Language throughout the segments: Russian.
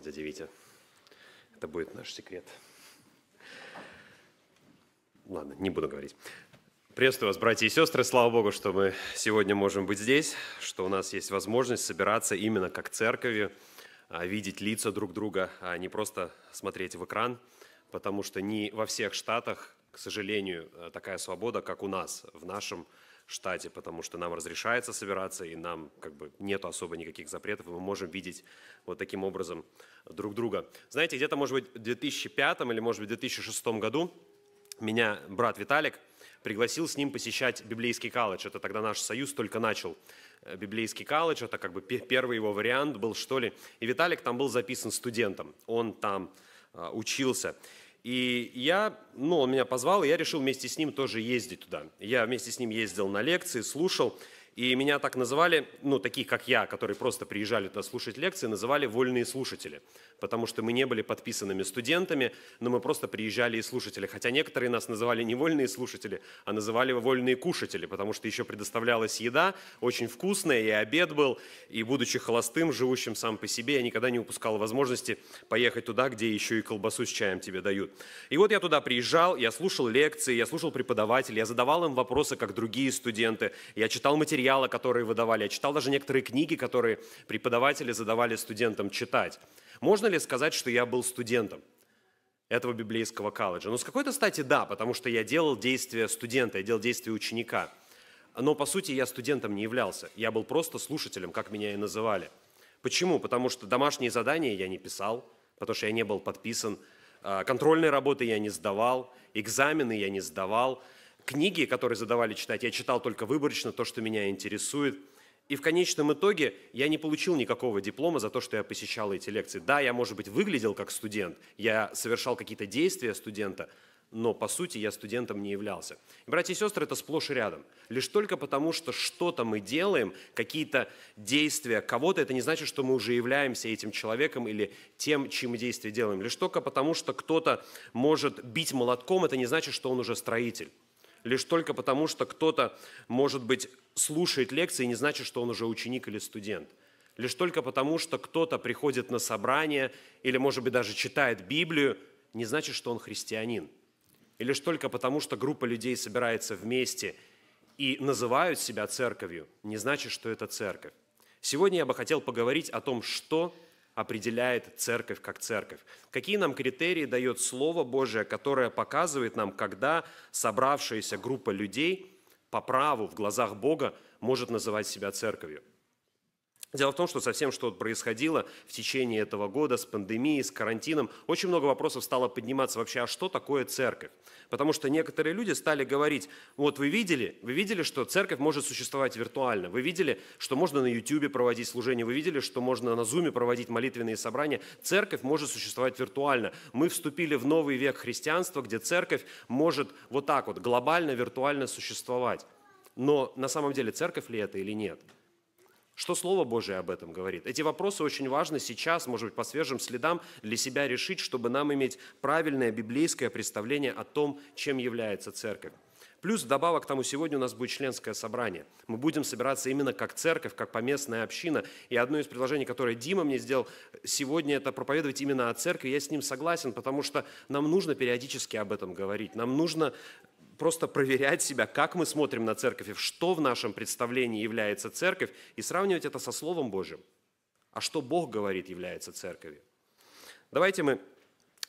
сказал дядя Витя. Это будет наш секрет. Ладно, не буду говорить. Приветствую вас, братья и сестры. Слава Богу, что мы сегодня можем быть здесь, что у нас есть возможность собираться именно как церковью, а, видеть лица друг друга, а не просто смотреть в экран, потому что не во всех штатах, к сожалению, а, такая свобода, как у нас в нашем штате, потому что нам разрешается собираться, и нам как бы нет особо никаких запретов, и мы можем видеть вот таким образом друг друга. Знаете, где-то, может быть, в 2005 или, может быть, в 2006 году меня брат Виталик пригласил с ним посещать библейский колледж. Это тогда наш союз только начал. Э, библейский колледж, это как бы первый его вариант был, что ли. И Виталик там был записан студентом, он там э, учился. И я, ну, он меня позвал, и я решил вместе с ним тоже ездить туда. Я вместе с ним ездил на лекции, слушал. И меня так называли, ну, таких, как я, которые просто приезжали туда слушать лекции, называли вольные слушатели, потому что мы не были подписанными студентами, но мы просто приезжали и слушатели. Хотя некоторые нас называли не вольные слушатели, а называли вольные кушатели, потому что еще предоставлялась еда, очень вкусная, и обед был, и будучи холостым, живущим сам по себе, я никогда не упускал возможности поехать туда, где еще и колбасу с чаем тебе дают. И вот я туда приезжал, я слушал лекции, я слушал преподавателей, я задавал им вопросы, как другие студенты, я читал материалы, материалы, которые выдавали. Я читал даже некоторые книги, которые преподаватели задавали студентам читать. Можно ли сказать, что я был студентом этого библейского колледжа? Ну, с какой-то стати да, потому что я делал действия студента, я делал действия ученика. Но, по сути, я студентом не являлся. Я был просто слушателем, как меня и называли. Почему? Потому что домашние задания я не писал, потому что я не был подписан. А, Контрольные работы я не сдавал, экзамены я не сдавал книги, которые задавали читать, я читал только выборочно то, что меня интересует. И в конечном итоге я не получил никакого диплома за то, что я посещал эти лекции. Да, я, может быть, выглядел как студент, я совершал какие-то действия студента, но по сути я студентом не являлся. И, братья и сестры, это сплошь и рядом. Лишь только потому, что что-то мы делаем, какие-то действия кого-то, это не значит, что мы уже являемся этим человеком или тем, чьи мы действия делаем. Лишь только потому, что кто-то может бить молотком, это не значит, что он уже строитель лишь только потому, что кто-то, может быть, слушает лекции, не значит, что он уже ученик или студент. Лишь только потому, что кто-то приходит на собрание или, может быть, даже читает Библию, не значит, что он христианин. И лишь только потому, что группа людей собирается вместе и называют себя церковью, не значит, что это церковь. Сегодня я бы хотел поговорить о том, что определяет церковь как церковь. Какие нам критерии дает Слово Божие, которое показывает нам, когда собравшаяся группа людей по праву в глазах Бога может называть себя церковью? Дело в том, что со всем, что происходило в течение этого года, с пандемией, с карантином, очень много вопросов стало подниматься вообще, а что такое церковь? Потому что некоторые люди стали говорить, вот вы видели, вы видели, что церковь может существовать виртуально, вы видели, что можно на YouTube проводить служение, вы видели, что можно на Zoom проводить молитвенные собрания, церковь может существовать виртуально. Мы вступили в новый век христианства, где церковь может вот так вот глобально, виртуально существовать. Но на самом деле церковь ли это или нет? Что Слово Божие об этом говорит? Эти вопросы очень важны сейчас, может быть, по свежим следам для себя решить, чтобы нам иметь правильное библейское представление о том, чем является церковь. Плюс добавок к тому, сегодня у нас будет членское собрание. Мы будем собираться именно как церковь, как поместная община. И одно из предложений, которое Дима мне сделал сегодня, это проповедовать именно о церкви. Я с ним согласен, потому что нам нужно периодически об этом говорить. Нам нужно просто проверять себя, как мы смотрим на церковь, что в нашем представлении является церковь, и сравнивать это со Словом Божьим. А что Бог говорит является церковью. Давайте мы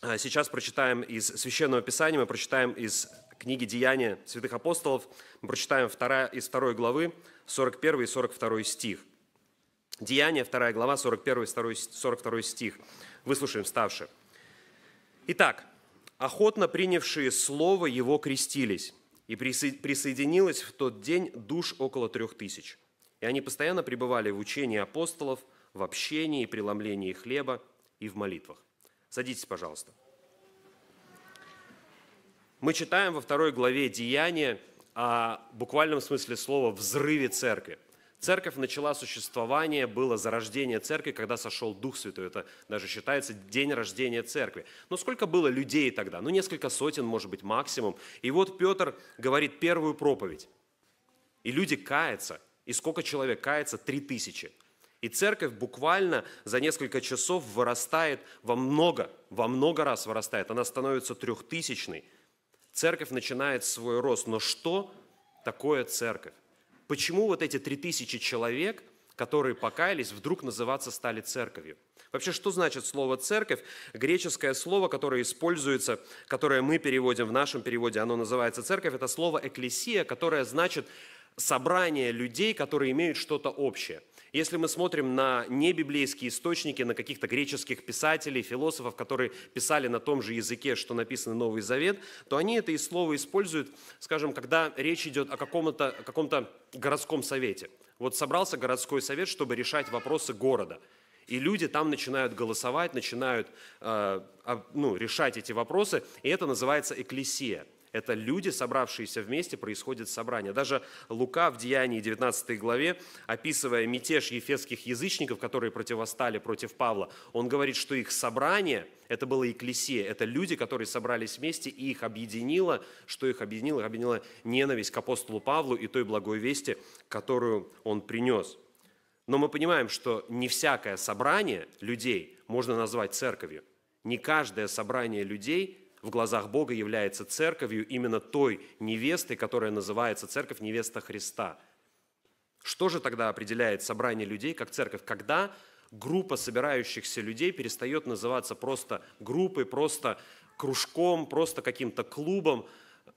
а, сейчас прочитаем из Священного Писания, мы прочитаем из книги «Деяния святых апостолов», мы прочитаем 2, из 2 главы 41 и 42 стих. Деяния, 2 глава, 41 и 42 стих. Выслушаем вставшие. Итак, Охотно принявшие слово его крестились, и присоединилось в тот день душ около трех тысяч. И они постоянно пребывали в учении апостолов, в общении, преломлении хлеба и в молитвах. Садитесь, пожалуйста. Мы читаем во второй главе Деяния о буквальном смысле слова «взрыве церкви». Церковь начала существование, было зарождение церкви, когда сошел Дух Святой. Это даже считается день рождения церкви. Но сколько было людей тогда? Ну, несколько сотен, может быть, максимум. И вот Петр говорит первую проповедь. И люди каятся. И сколько человек кается? Три тысячи. И церковь буквально за несколько часов вырастает во много, во много раз вырастает. Она становится трехтысячной. Церковь начинает свой рост. Но что такое церковь? Почему вот эти 3000 человек, которые покаялись, вдруг называться стали церковью? Вообще, что значит слово «церковь»? Греческое слово, которое используется, которое мы переводим в нашем переводе, оно называется «церковь», это слово «экклесия», которое значит собрание людей, которые имеют что-то общее – если мы смотрим на небиблейские источники, на каких-то греческих писателей, философов, которые писали на том же языке, что написан Новый Завет, то они это и слово используют, скажем, когда речь идет о каком-то каком городском совете. Вот собрался городской совет, чтобы решать вопросы города. И люди там начинают голосовать, начинают э, а, ну, решать эти вопросы, и это называется эклесия – это люди, собравшиеся вместе, происходит собрание. Даже Лука в Деянии 19 главе, описывая мятеж ефесских язычников, которые противостали против Павла, он говорит, что их собрание – это было Екклесия, это люди, которые собрались вместе, и их объединило, что их объединило? Их объединила ненависть к апостолу Павлу и той благой вести, которую он принес. Но мы понимаем, что не всякое собрание людей можно назвать церковью. Не каждое собрание людей в глазах Бога является церковью именно той невесты, которая называется церковь невеста Христа. Что же тогда определяет собрание людей как церковь? Когда группа собирающихся людей перестает называться просто группой, просто кружком, просто каким-то клубом, э,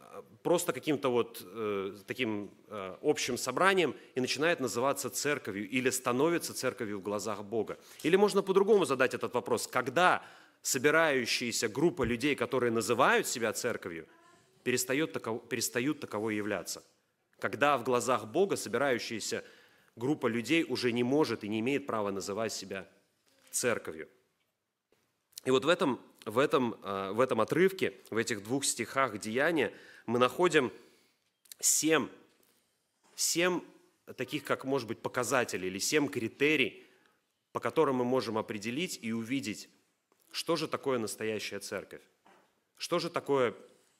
просто каким-то вот э, таким э, общим собранием и начинает называться церковью или становится церковью в глазах Бога. Или можно по-другому задать этот вопрос. Когда собирающаяся группа людей, которые называют себя церковью, перестает таков, перестают таковой являться. Когда в глазах Бога собирающаяся группа людей уже не может и не имеет права называть себя церковью. И вот в этом, в этом, э, в этом отрывке, в этих двух стихах Деяния мы находим семь, семь таких, как может быть, показателей или семь критерий, по которым мы можем определить и увидеть, что же такое настоящая церковь? Что же такое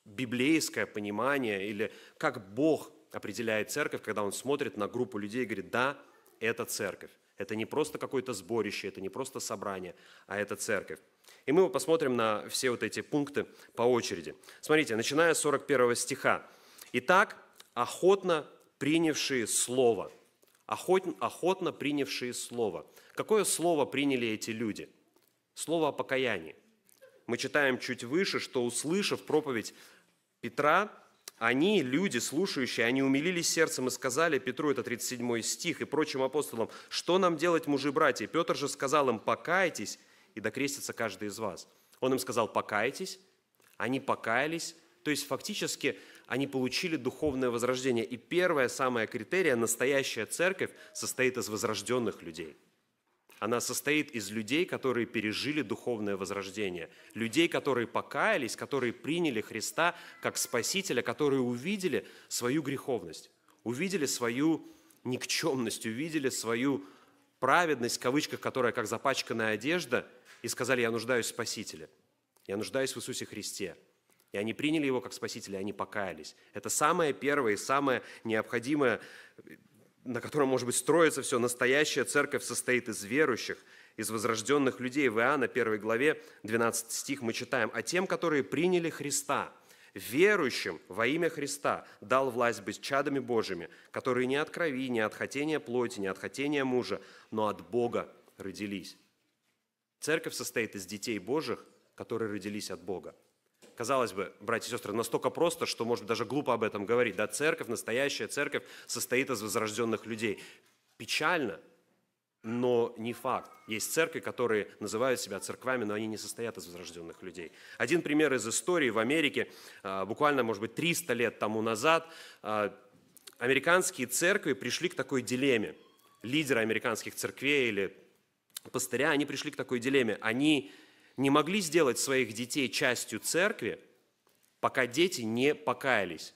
библейское понимание или как Бог определяет церковь, когда он смотрит на группу людей и говорит, да, это церковь. Это не просто какое-то сборище, это не просто собрание, а это церковь. И мы посмотрим на все вот эти пункты по очереди. Смотрите, начиная с 41 стиха. «Итак, охотно принявшие слово». Охотно, охотно принявшие слово. Какое слово приняли эти люди – Слово о покаянии. Мы читаем чуть выше, что услышав проповедь Петра, они, люди, слушающие, они умилились сердцем и сказали Петру, это 37 стих, и прочим апостолам, что нам делать, мужи-братья? Петр же сказал им, покайтесь, и докрестится каждый из вас. Он им сказал, покайтесь, они покаялись, то есть фактически они получили духовное возрождение. И первое, самое критерия, настоящая церковь состоит из возрожденных людей – она состоит из людей, которые пережили духовное возрождение, людей, которые покаялись, которые приняли Христа как Спасителя, которые увидели свою греховность, увидели свою никчемность, увидели свою праведность, в кавычках, которая как запачканная одежда, и сказали, я нуждаюсь в Спасителе, я нуждаюсь в Иисусе Христе. И они приняли его как Спасителя, они покаялись. Это самое первое и самое необходимое на котором, может быть, строится все, настоящая церковь состоит из верующих, из возрожденных людей. В Иоанна 1 главе 12 стих мы читаем, «А тем, которые приняли Христа, верующим во имя Христа дал власть быть чадами Божьими, которые не от крови, не от хотения плоти, не от хотения мужа, но от Бога родились». Церковь состоит из детей Божьих, которые родились от Бога казалось бы, братья и сестры, настолько просто, что, может быть, даже глупо об этом говорить. Да, церковь, настоящая церковь состоит из возрожденных людей. Печально, но не факт. Есть церкви, которые называют себя церквами, но они не состоят из возрожденных людей. Один пример из истории в Америке, а, буквально, может быть, 300 лет тому назад, а, американские церкви пришли к такой дилемме. Лидеры американских церквей или пастыря, они пришли к такой дилемме. Они не могли сделать своих детей частью церкви, пока дети не покаялись.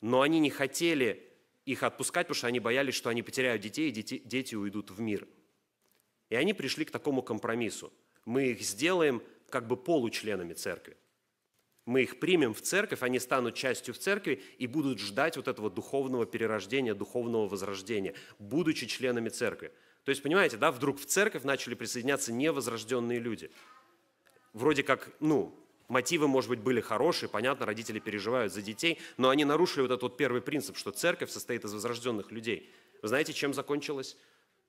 Но они не хотели их отпускать, потому что они боялись, что они потеряют детей, и дети, дети уйдут в мир. И они пришли к такому компромиссу. Мы их сделаем как бы получленами церкви. Мы их примем в церковь, они станут частью в церкви и будут ждать вот этого духовного перерождения, духовного возрождения, будучи членами церкви. То есть, понимаете, да, вдруг в церковь начали присоединяться невозрожденные люди вроде как, ну, мотивы, может быть, были хорошие, понятно, родители переживают за детей, но они нарушили вот этот вот первый принцип, что церковь состоит из возрожденных людей. Вы знаете, чем закончилась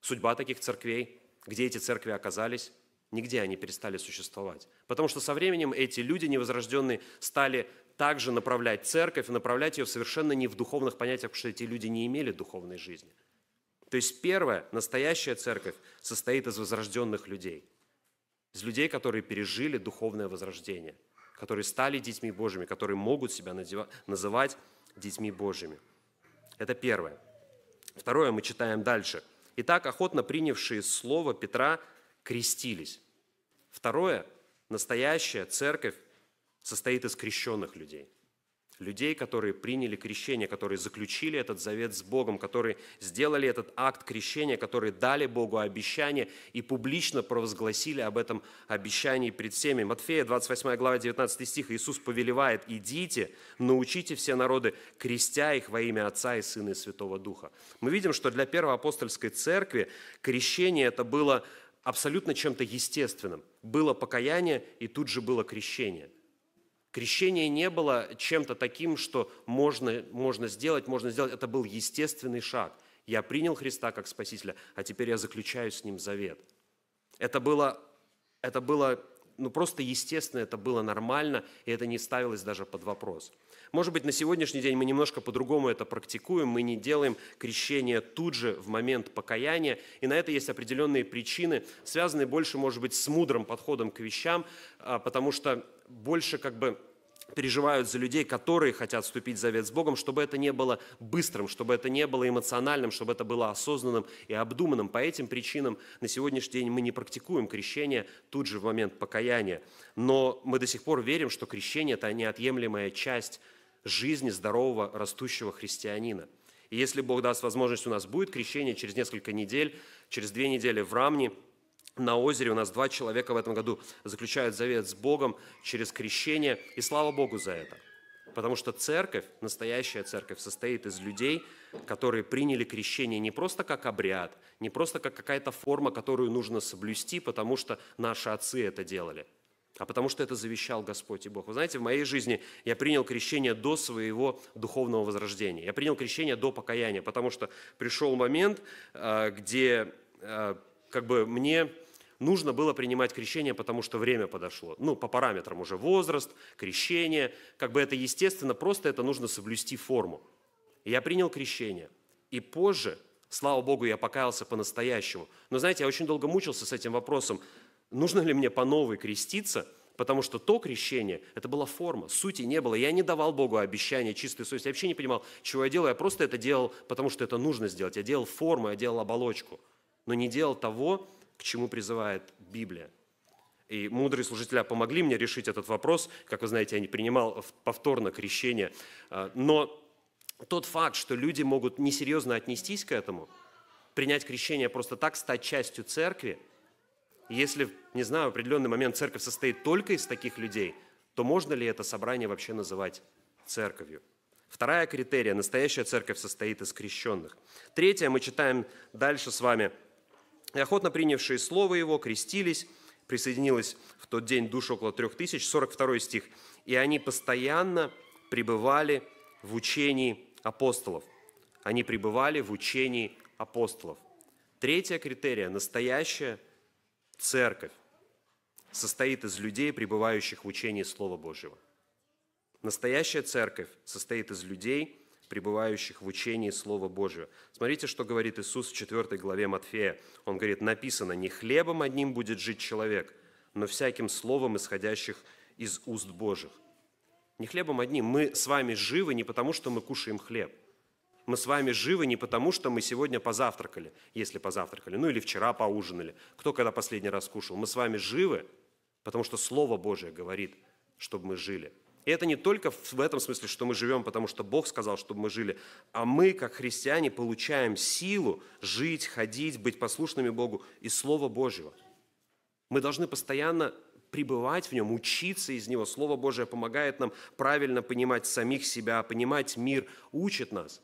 судьба таких церквей? Где эти церкви оказались? Нигде они перестали существовать. Потому что со временем эти люди невозрожденные стали также направлять церковь, направлять ее совершенно не в духовных понятиях, потому что эти люди не имели духовной жизни. То есть первое, настоящая церковь состоит из возрожденных людей – из людей, которые пережили духовное возрождение, которые стали детьми Божьими, которые могут себя надевать, называть детьми Божьими. Это первое. Второе мы читаем дальше. «Итак, охотно принявшие слово Петра крестились». Второе, настоящая церковь состоит из крещенных людей людей, которые приняли крещение, которые заключили этот завет с Богом, которые сделали этот акт крещения, которые дали Богу обещание и публично провозгласили об этом обещании пред всеми. Матфея 28 глава 19 стих Иисус повелевает «Идите, научите все народы, крестя их во имя Отца и Сына и Святого Духа». Мы видим, что для Первой Апостольской Церкви крещение это было абсолютно чем-то естественным. Было покаяние и тут же было крещение – Крещение не было чем-то таким, что можно, можно сделать, можно сделать. Это был естественный шаг. Я принял Христа как Спасителя, а теперь я заключаю с Ним завет. Это было, это было ну, просто естественно, это было нормально, и это не ставилось даже под вопрос. Может быть, на сегодняшний день мы немножко по-другому это практикуем, мы не делаем крещение тут же, в момент покаяния, и на это есть определенные причины, связанные больше, может быть, с мудрым подходом к вещам, а, потому что больше как бы переживают за людей, которые хотят вступить в завет с Богом, чтобы это не было быстрым, чтобы это не было эмоциональным, чтобы это было осознанным и обдуманным. По этим причинам на сегодняшний день мы не практикуем крещение тут же в момент покаяния. Но мы до сих пор верим, что крещение – это неотъемлемая часть жизни здорового, растущего христианина. И если Бог даст возможность, у нас будет крещение через несколько недель, через две недели в Рамне – на озере у нас два человека в этом году заключают завет с Богом через крещение, и слава Богу за это. Потому что церковь, настоящая церковь, состоит из людей, которые приняли крещение не просто как обряд, не просто как какая-то форма, которую нужно соблюсти, потому что наши отцы это делали, а потому что это завещал Господь и Бог. Вы знаете, в моей жизни я принял крещение до своего духовного возрождения. Я принял крещение до покаяния, потому что пришел момент, э, где э, как бы мне нужно было принимать крещение, потому что время подошло. Ну, по параметрам уже возраст, крещение. Как бы это естественно, просто это нужно соблюсти форму. Я принял крещение. И позже, слава Богу, я покаялся по-настоящему. Но знаете, я очень долго мучился с этим вопросом, нужно ли мне по новой креститься, потому что то крещение, это была форма, сути не было. Я не давал Богу обещания чистой совести. Я вообще не понимал, чего я делаю. Я просто это делал, потому что это нужно сделать. Я делал форму, я делал оболочку, но не делал того, к чему призывает Библия. И мудрые служители помогли мне решить этот вопрос. Как вы знаете, я не принимал повторно крещение. А, но тот факт, что люди могут несерьезно отнестись к этому, принять крещение просто так, стать частью церкви, если, не знаю, в определенный момент церковь состоит только из таких людей, то можно ли это собрание вообще называть церковью? Вторая критерия – настоящая церковь состоит из крещенных. Третье, мы читаем дальше с вами – и охотно принявшие слово его крестились, присоединилось в тот день душ около трех тысяч, 42 стих. И они постоянно пребывали в учении апостолов. Они пребывали в учении апостолов. Третье критерия – настоящая церковь состоит из людей, пребывающих в учении Слова Божьего. Настоящая церковь состоит из людей, пребывающих в учении Слова Божия. Смотрите, что говорит Иисус в 4 главе Матфея. Он говорит, написано, не хлебом одним будет жить человек, но всяким словом, исходящих из уст Божьих. Не хлебом одним. Мы с вами живы не потому, что мы кушаем хлеб. Мы с вами живы не потому, что мы сегодня позавтракали, если позавтракали, ну или вчера поужинали, кто когда последний раз кушал. Мы с вами живы, потому что Слово Божие говорит, чтобы мы жили – и это не только в этом смысле, что мы живем, потому что Бог сказал, чтобы мы жили, а мы, как христиане, получаем силу жить, ходить, быть послушными Богу и Слова Божьего. Мы должны постоянно пребывать в нем, учиться из него. Слово Божие помогает нам правильно понимать самих себя, понимать мир, учит нас.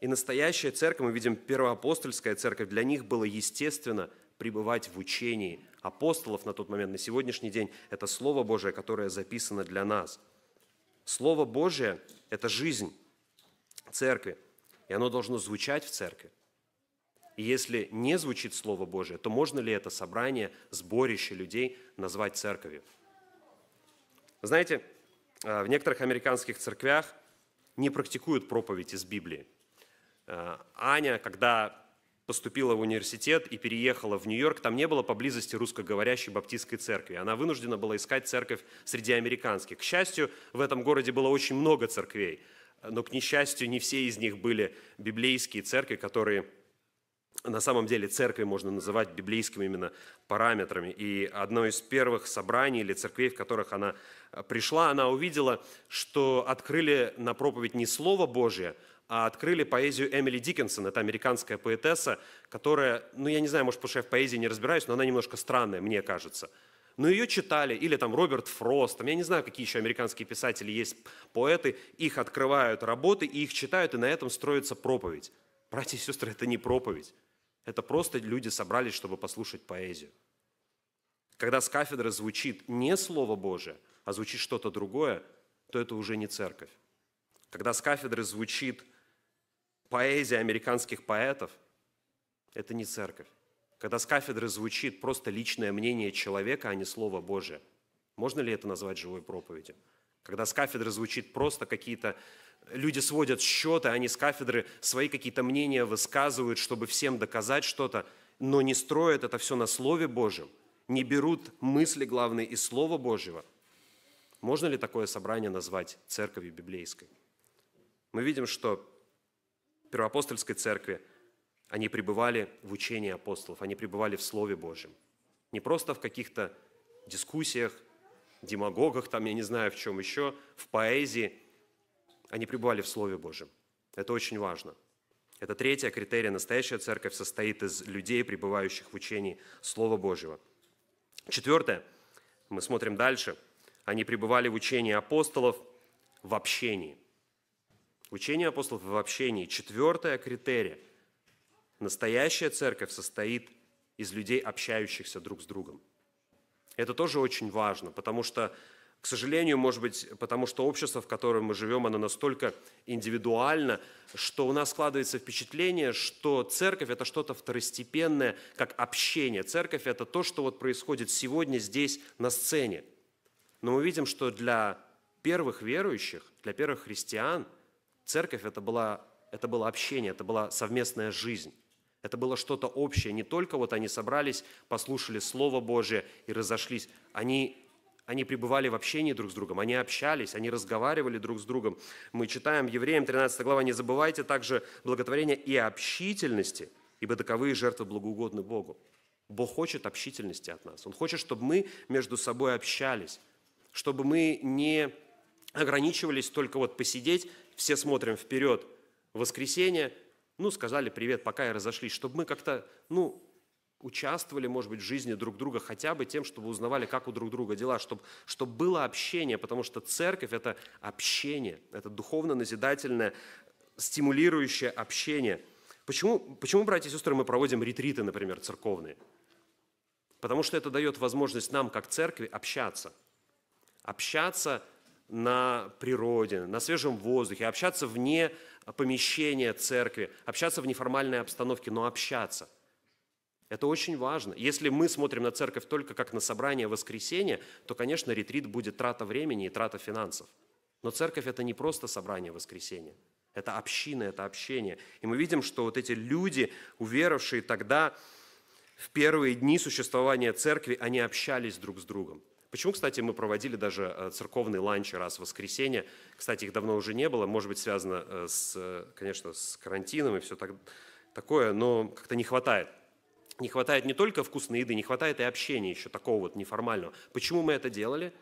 И настоящая церковь, мы видим, первоапостольская церковь, для них было естественно пребывать в учении апостолов на тот момент, на сегодняшний день, это Слово Божие, которое записано для нас. Слово Божие – это жизнь церкви, и оно должно звучать в церкви. И если не звучит Слово Божие, то можно ли это собрание, сборище людей назвать церковью? Знаете, э, в некоторых американских церквях не практикуют проповедь из Библии. Э, Аня, когда поступила в университет и переехала в Нью-Йорк, там не было поблизости русскоговорящей баптистской церкви. Она вынуждена была искать церковь среди американских. К счастью, в этом городе было очень много церквей, но, к несчастью, не все из них были библейские церкви, которые на самом деле церкви можно называть библейскими именно параметрами. И одно из первых собраний или церквей, в которых она пришла, она увидела, что открыли на проповедь не Слово Божие – а открыли поэзию Эмили Диккенсон. Это американская поэтесса, которая, ну я не знаю, может, потому что я в поэзии не разбираюсь, но она немножко странная, мне кажется. Но ее читали, или там Роберт Фрост, там, я не знаю, какие еще американские писатели есть, поэты, их открывают работы, и их читают, и на этом строится проповедь. Братья и сестры, это не проповедь. Это просто люди собрались, чтобы послушать поэзию. Когда с кафедры звучит не Слово Божие, а звучит что-то другое, то это уже не церковь. Когда с кафедры звучит поэзия американских поэтов – это не церковь. Когда с кафедры звучит просто личное мнение человека, а не Слово Божие, можно ли это назвать живой проповедью? Когда с кафедры звучит просто какие-то... Люди сводят счеты, они с кафедры свои какие-то мнения высказывают, чтобы всем доказать что-то, но не строят это все на Слове Божьем, не берут мысли, главные из Слова Божьего. Можно ли такое собрание назвать церковью библейской? Мы видим, что первоапостольской церкви, они пребывали в учении апостолов, они пребывали в Слове Божьем. Не просто в каких-то дискуссиях, демагогах, там, я не знаю, в чем еще, в поэзии. Они пребывали в Слове Божьем. Это очень важно. Это третья критерия. Настоящая церковь состоит из людей, пребывающих в учении Слова Божьего. Четвертое. Мы смотрим дальше. Они пребывали в учении апостолов в общении. Учение апостолов в общении. Четвертое критерий. Настоящая церковь состоит из людей, общающихся друг с другом. Это тоже очень важно, потому что, к сожалению, может быть, потому что общество, в котором мы живем, оно настолько индивидуально, что у нас складывается впечатление, что церковь – это что-то второстепенное, как общение. Церковь – это то, что вот происходит сегодня здесь, на сцене. Но мы видим, что для первых верующих, для первых христиан – Церковь это, была, это было общение, это была совместная жизнь. Это было что-то общее. Не только вот они собрались, послушали Слово Божие и разошлись. Они, они пребывали в общении друг с другом, они общались, они разговаривали друг с другом. Мы читаем Евреям 13 глава, не забывайте также благотворения и общительности, ибо таковые жертвы благоугодны Богу. Бог хочет общительности от нас. Он хочет, чтобы мы между собой общались, чтобы мы не ограничивались только вот посидеть все смотрим вперед, воскресенье, ну, сказали привет, пока и разошлись, чтобы мы как-то, ну, участвовали, может быть, в жизни друг друга хотя бы тем, чтобы узнавали, как у друг друга дела, чтобы, чтобы было общение, потому что церковь – это общение, это духовно-назидательное, стимулирующее общение. Почему, почему, братья и сестры, мы проводим ретриты, например, церковные? Потому что это дает возможность нам, как церкви, общаться. Общаться – на природе, на свежем воздухе, общаться вне помещения церкви, общаться в неформальной обстановке, но общаться. Это очень важно. Если мы смотрим на церковь только как на собрание воскресенья, то, конечно, ретрит будет трата времени и трата финансов. Но церковь – это не просто собрание воскресенья. Это община, это общение. И мы видим, что вот эти люди, уверовавшие тогда, в первые дни существования церкви, они общались друг с другом. Почему, кстати, мы проводили даже э, церковный ланч раз в воскресенье. Кстати, их давно уже не было. Может быть, связано, э, с, э, конечно, с карантином и все так, такое, но как-то не хватает. Не хватает не только вкусной еды, не хватает и общения еще такого вот неформального. Почему мы это делали?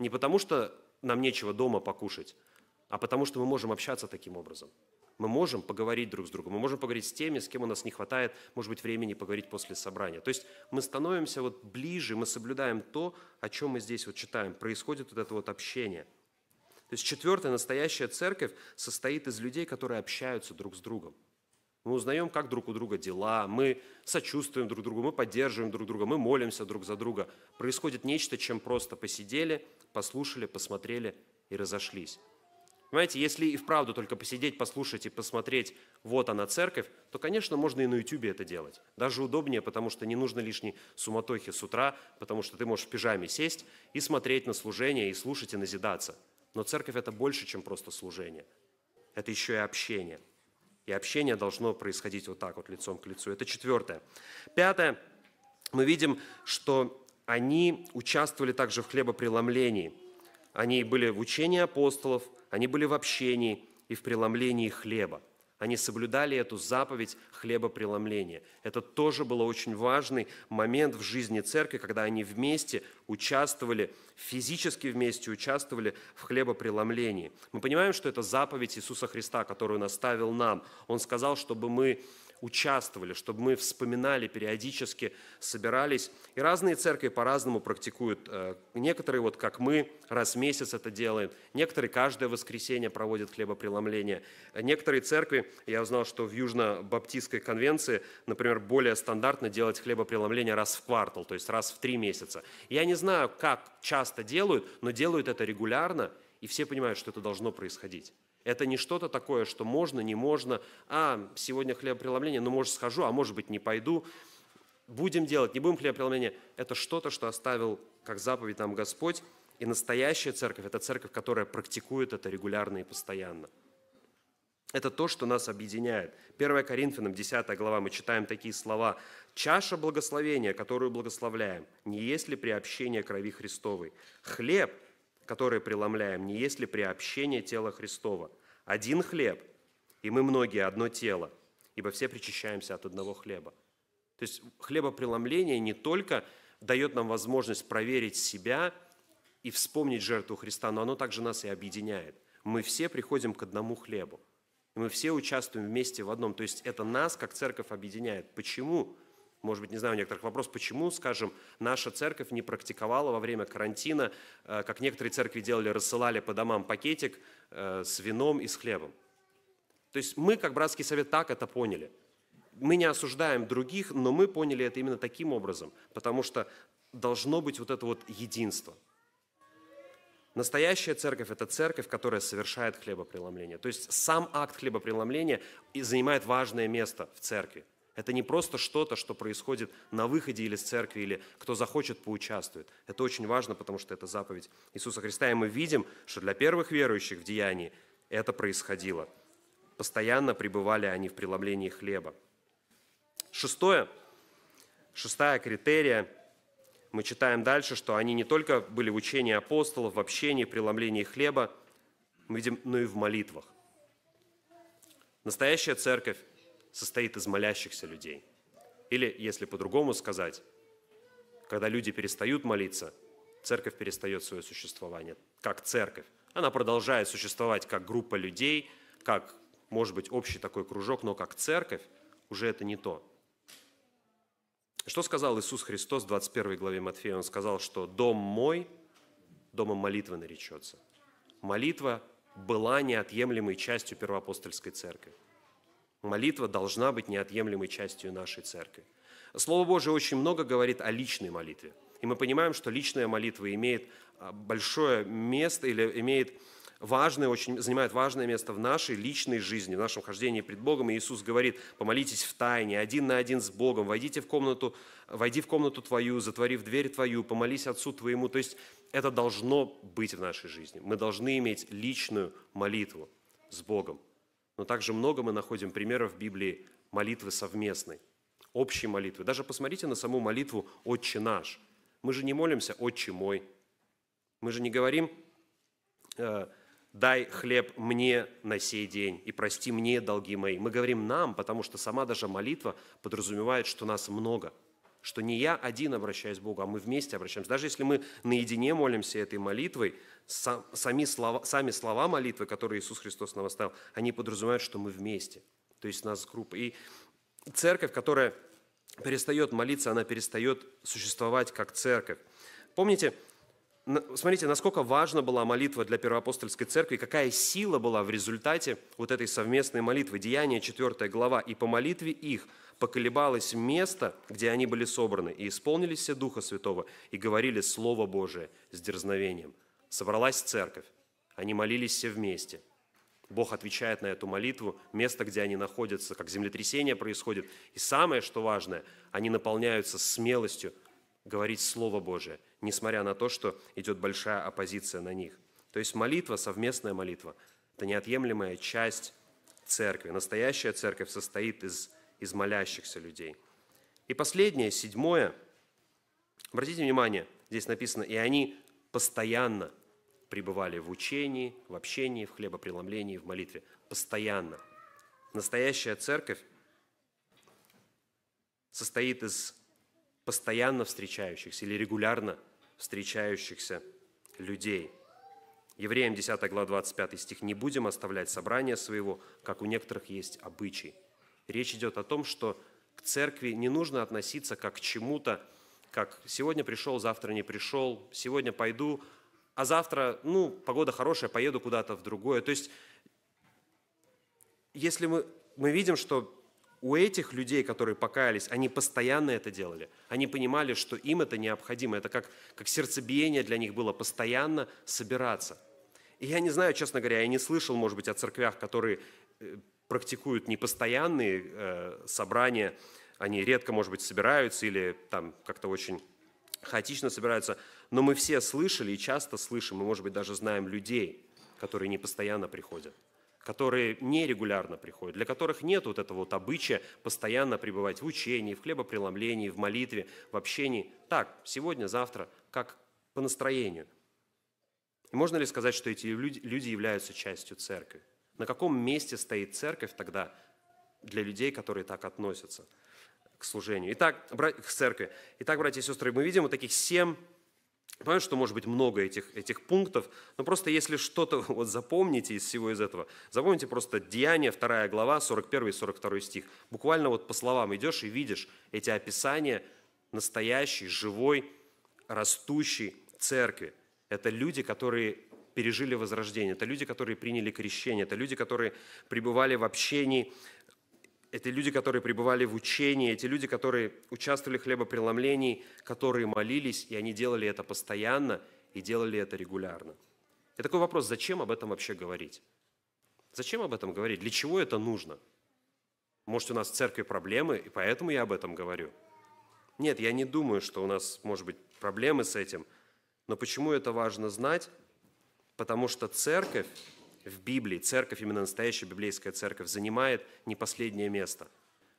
Не потому, что нам нечего дома покушать, а потому, что мы можем общаться таким образом. Мы можем поговорить друг с другом, мы можем поговорить с теми, с кем у нас не хватает, может быть, времени поговорить после собрания. То есть мы становимся вот ближе, мы соблюдаем то, о чем мы здесь вот читаем. Происходит вот это вот общение. То есть четвертая настоящая церковь состоит из людей, которые общаются друг с другом. Мы узнаем, как друг у друга дела, мы сочувствуем друг другу, мы поддерживаем друг друга, мы молимся друг за друга. Происходит нечто, чем просто посидели, послушали, посмотрели и разошлись. Понимаете, если и вправду только посидеть, послушать и посмотреть, вот она церковь, то, конечно, можно и на YouTube это делать. Даже удобнее, потому что не нужно лишней суматохи с утра, потому что ты можешь в пижаме сесть и смотреть на служение, и слушать, и назидаться. Но церковь – это больше, чем просто служение. Это еще и общение. И общение должно происходить вот так вот, лицом к лицу. Это четвертое. Пятое. Мы видим, что они участвовали также в хлебопреломлении. Они были в учении апостолов – они были в общении и в преломлении хлеба. Они соблюдали эту заповедь хлебопреломления. Это тоже был очень важный момент в жизни церкви, когда они вместе участвовали, физически вместе участвовали в хлебопреломлении. Мы понимаем, что это заповедь Иисуса Христа, которую наставил нам. Он сказал, чтобы мы участвовали, чтобы мы вспоминали периодически, собирались. И разные церкви по-разному практикуют. Э, некоторые, вот как мы, раз в месяц это делаем. Некоторые каждое воскресенье проводят хлебопреломление. Некоторые церкви, я узнал, что в Южно-Баптистской конвенции, например, более стандартно делать хлебопреломление раз в квартал, то есть раз в три месяца. Я не знаю, как часто делают, но делают это регулярно, и все понимают, что это должно происходить. Это не что-то такое, что можно, не можно, а, сегодня хлебопреломление, ну, может, схожу, а может быть, не пойду. Будем делать, не будем хлебопреломление. Это что-то, что оставил как заповедь нам Господь. И настоящая церковь – это церковь, которая практикует это регулярно и постоянно. Это то, что нас объединяет. 1 Коринфянам, 10 глава, мы читаем такие слова. «Чаша благословения, которую благословляем, не есть ли приобщение крови Христовой? Хлеб, которые преломляем, не есть ли приобщение тела Христова. Один хлеб, и мы многие одно тело, ибо все причащаемся от одного хлеба. То есть хлебопреломление не только дает нам возможность проверить себя и вспомнить жертву Христа, но оно также нас и объединяет. Мы все приходим к одному хлебу. И мы все участвуем вместе в одном. То есть это нас, как церковь, объединяет. Почему? может быть, не знаю, у некоторых вопрос, почему, скажем, наша церковь не практиковала во время карантина, э, как некоторые церкви делали, рассылали по домам пакетик э, с вином и с хлебом. То есть мы, как братский совет, так это поняли. Мы не осуждаем других, но мы поняли это именно таким образом, потому что должно быть вот это вот единство. Настоящая церковь – это церковь, которая совершает хлебопреломление. То есть сам акт хлебопреломления занимает важное место в церкви – это не просто что-то, что происходит на выходе или с церкви, или кто захочет, поучаствует. Это очень важно, потому что это заповедь Иисуса Христа. И мы видим, что для первых верующих в деянии это происходило. Постоянно пребывали они в преломлении хлеба. Шестое, шестая критерия – мы читаем дальше, что они не только были в учении апостолов, в общении, преломлении хлеба, мы видим, но и в молитвах. Настоящая церковь состоит из молящихся людей. Или, если по-другому сказать, когда люди перестают молиться, церковь перестает свое существование как церковь. Она продолжает существовать как группа людей, как, может быть, общий такой кружок, но как церковь уже это не то. Что сказал Иисус Христос в 21 главе Матфея? Он сказал, что «дом мой домом молитвы наречется». Молитва была неотъемлемой частью первоапостольской церкви. Молитва должна быть неотъемлемой частью нашей церкви. Слово Божие очень много говорит о личной молитве. И мы понимаем, что личная молитва имеет а, большое место или имеет важное, очень, занимает важное место в нашей личной жизни, в нашем хождении пред Богом. И Иисус говорит, помолитесь в тайне, один на один с Богом, войдите в комнату, войди в комнату твою, затворив дверь твою, помолись Отцу твоему. То есть это должно быть в нашей жизни. Мы должны иметь личную молитву с Богом но также много мы находим примеров в Библии молитвы совместной, общей молитвы. Даже посмотрите на саму молитву «Отче наш». Мы же не молимся «Отче мой». Мы же не говорим э, «Дай хлеб мне на сей день и прости мне долги мои». Мы говорим «нам», потому что сама даже молитва подразумевает, что нас много, что не я один обращаюсь к Богу, а мы вместе обращаемся. Даже если мы наедине молимся этой молитвой – сами слова, сами слова молитвы, которые Иисус Христос нам оставил, они подразумевают, что мы вместе. То есть нас группа. И церковь, которая перестает молиться, она перестает существовать как церковь. Помните, смотрите, насколько важна была молитва для первоапостольской церкви, какая сила была в результате вот этой совместной молитвы. Деяние 4 глава. «И по молитве их поколебалось место, где они были собраны, и исполнились все Духа Святого, и говорили Слово Божие с дерзновением» собралась церковь, они молились все вместе. Бог отвечает на эту молитву, место, где они находятся, как землетрясение происходит. И самое, что важное, они наполняются смелостью говорить Слово Божие, несмотря на то, что идет большая оппозиция на них. То есть молитва, совместная молитва, это неотъемлемая часть церкви. Настоящая церковь состоит из, из молящихся людей. И последнее, седьмое. Обратите внимание, здесь написано, и они постоянно пребывали в учении, в общении, в хлебопреломлении, в молитве. Постоянно. Настоящая церковь состоит из постоянно встречающихся или регулярно встречающихся людей. Евреям 10 глава 25 стих «Не будем оставлять собрания своего, как у некоторых есть обычай». Речь идет о том, что к церкви не нужно относиться как к чему-то, как сегодня пришел, завтра не пришел, сегодня пойду, а завтра, ну, погода хорошая, поеду куда-то в другое. То есть, если мы, мы видим, что у этих людей, которые покаялись, они постоянно это делали. Они понимали, что им это необходимо. Это как, как сердцебиение для них было постоянно собираться. И я не знаю, честно говоря, я не слышал, может быть, о церквях, которые э, практикуют непостоянные э, собрания, они редко, может быть, собираются или там как-то очень хаотично собираются, но мы все слышали и часто слышим, мы, может быть, даже знаем людей, которые не постоянно приходят, которые нерегулярно приходят, для которых нет вот этого вот обычая постоянно пребывать в учении, в хлебопреломлении, в молитве, в общении. Так, сегодня, завтра, как по настроению. можно ли сказать, что эти люди являются частью церкви? На каком месте стоит церковь тогда для людей, которые так относятся? к служению. Итак, к церкви. Итак, братья и сестры, мы видим вот таких семь Понимаю, что может быть много этих, этих пунктов, но просто если что-то вот запомните из всего из этого, запомните просто Деяние, 2 глава, 41 и 42 стих. Буквально вот по словам идешь и видишь эти описания настоящей, живой, растущей церкви. Это люди, которые пережили возрождение, это люди, которые приняли крещение, это люди, которые пребывали в общении эти люди, которые пребывали в учении, эти люди, которые участвовали в хлебопреломлении, которые молились, и они делали это постоянно и делали это регулярно. И такой вопрос, зачем об этом вообще говорить? Зачем об этом говорить? Для чего это нужно? Может, у нас в церкви проблемы, и поэтому я об этом говорю? Нет, я не думаю, что у нас, может быть, проблемы с этим. Но почему это важно знать? Потому что церковь в Библии церковь, именно настоящая библейская церковь, занимает не последнее место.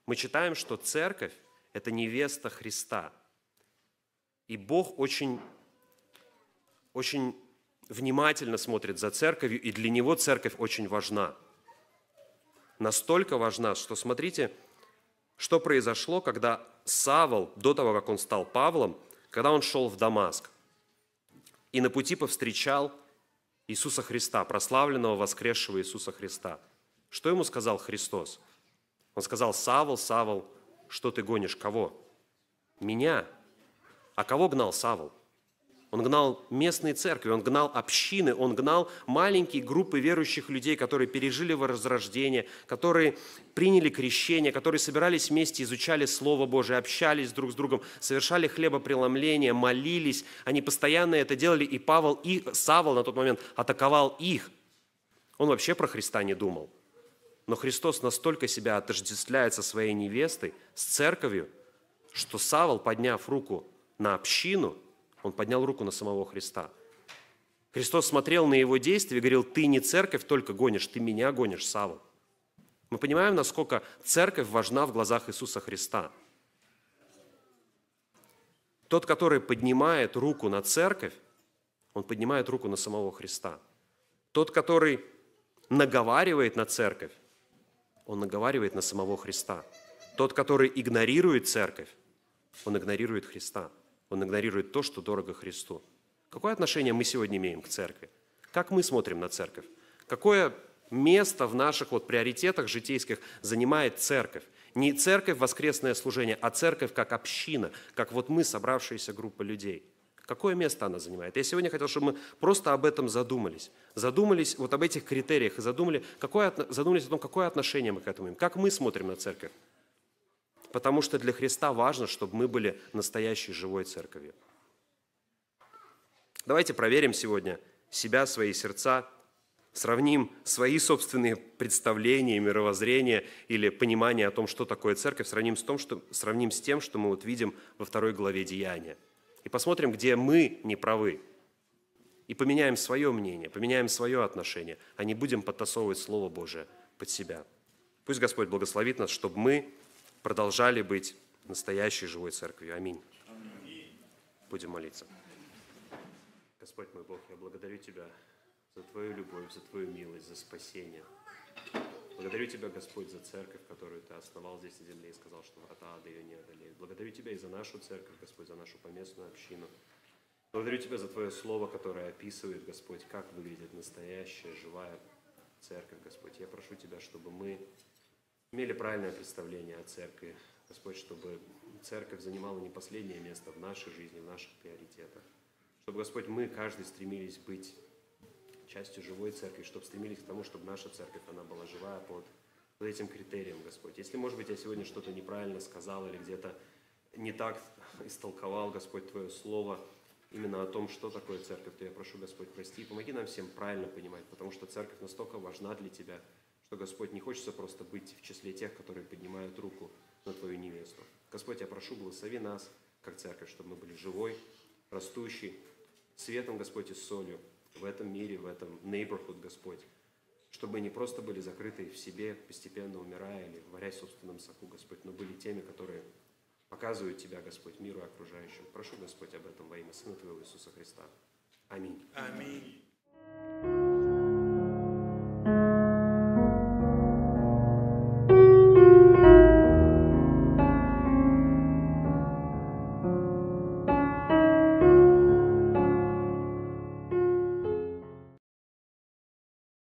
Мы читаем, что церковь – это невеста Христа. И Бог очень, очень внимательно смотрит за церковью, и для него церковь очень важна. Настолько важна, что смотрите, что произошло, когда Савол, до того, как он стал Павлом, когда он шел в Дамаск, и на пути повстречал Иисуса Христа, прославленного, воскресшего Иисуса Христа. Что ему сказал Христос? Он сказал, Савол, Савол, что ты гонишь кого? Меня. А кого гнал Савол? Он гнал местные церкви, он гнал общины, он гнал маленькие группы верующих людей, которые пережили возрождение, которые приняли крещение, которые собирались вместе, изучали Слово Божие, общались друг с другом, совершали хлебопреломление, молились. Они постоянно это делали, и Павел, и Савол на тот момент атаковал их. Он вообще про Христа не думал. Но Христос настолько себя отождествляет со своей невестой, с церковью, что Савол, подняв руку на общину – он поднял руку на самого Христа. Христос смотрел на его действия и говорил, ты не церковь только гонишь, ты меня гонишь, Савл. Мы понимаем, насколько церковь важна в глазах Иисуса Христа. Тот, который поднимает руку на церковь, он поднимает руку на самого Христа. Тот, который наговаривает на церковь, он наговаривает на самого Христа. Тот, который игнорирует церковь, он игнорирует Христа. Он игнорирует то, что дорого Христу. Какое отношение мы сегодня имеем к церкви? Как мы смотрим на церковь? Какое место в наших вот приоритетах житейских занимает церковь? Не церковь воскресное служение, а церковь как община, как вот мы, собравшаяся группа людей – Какое место она занимает? Я сегодня хотел, чтобы мы просто об этом задумались. Задумались вот об этих критериях и задумали, какое, задумались о том, какое отношение мы к этому имеем, как мы смотрим на церковь потому что для Христа важно, чтобы мы были настоящей живой церковью. Давайте проверим сегодня себя, свои сердца, сравним свои собственные представления, мировоззрения или понимание о том, что такое церковь, сравним с, том, что, сравним с тем, что мы вот видим во второй главе Деяния. И посмотрим, где мы не правы. И поменяем свое мнение, поменяем свое отношение, а не будем подтасовывать Слово Божие под себя. Пусть Господь благословит нас, чтобы мы продолжали быть настоящей живой церковью. Аминь. Будем молиться. Господь мой Бог, я благодарю Тебя за Твою любовь, за Твою милость, за спасение. Благодарю Тебя, Господь, за церковь, которую Ты основал здесь на земле и сказал, что врата ада ее не одолеют. Благодарю Тебя и за нашу церковь, Господь, за нашу поместную общину. Благодарю Тебя за Твое слово, которое описывает, Господь, как выглядит настоящая, живая церковь, Господь. Я прошу Тебя, чтобы мы имели правильное представление о церкви. Господь, чтобы церковь занимала не последнее место в нашей жизни, в наших приоритетах. Чтобы, Господь, мы, каждый, стремились быть частью живой церкви, чтобы стремились к тому, чтобы наша церковь, она была живая под, под этим критерием, Господь. Если, может быть, я сегодня что-то неправильно сказал или где-то не так истолковал, Господь, Твое Слово, именно о том, что такое церковь, то я прошу, Господь, прости, помоги нам всем правильно понимать, потому что церковь настолько важна для Тебя, что Господь не хочется просто быть в числе тех, которые поднимают руку на Твою невесту. Господь, я прошу, благослови нас, как церковь, чтобы мы были живой, растущей, светом, Господь, и солью в этом мире, в этом neighborhood, Господь, чтобы мы не просто были закрыты в себе, постепенно умирая или варясь в собственном соку, Господь, но были теми, которые показывают Тебя, Господь, миру и окружающим. Прошу, Господь, об этом во имя Сына Твоего Иисуса Христа. Аминь. Аминь.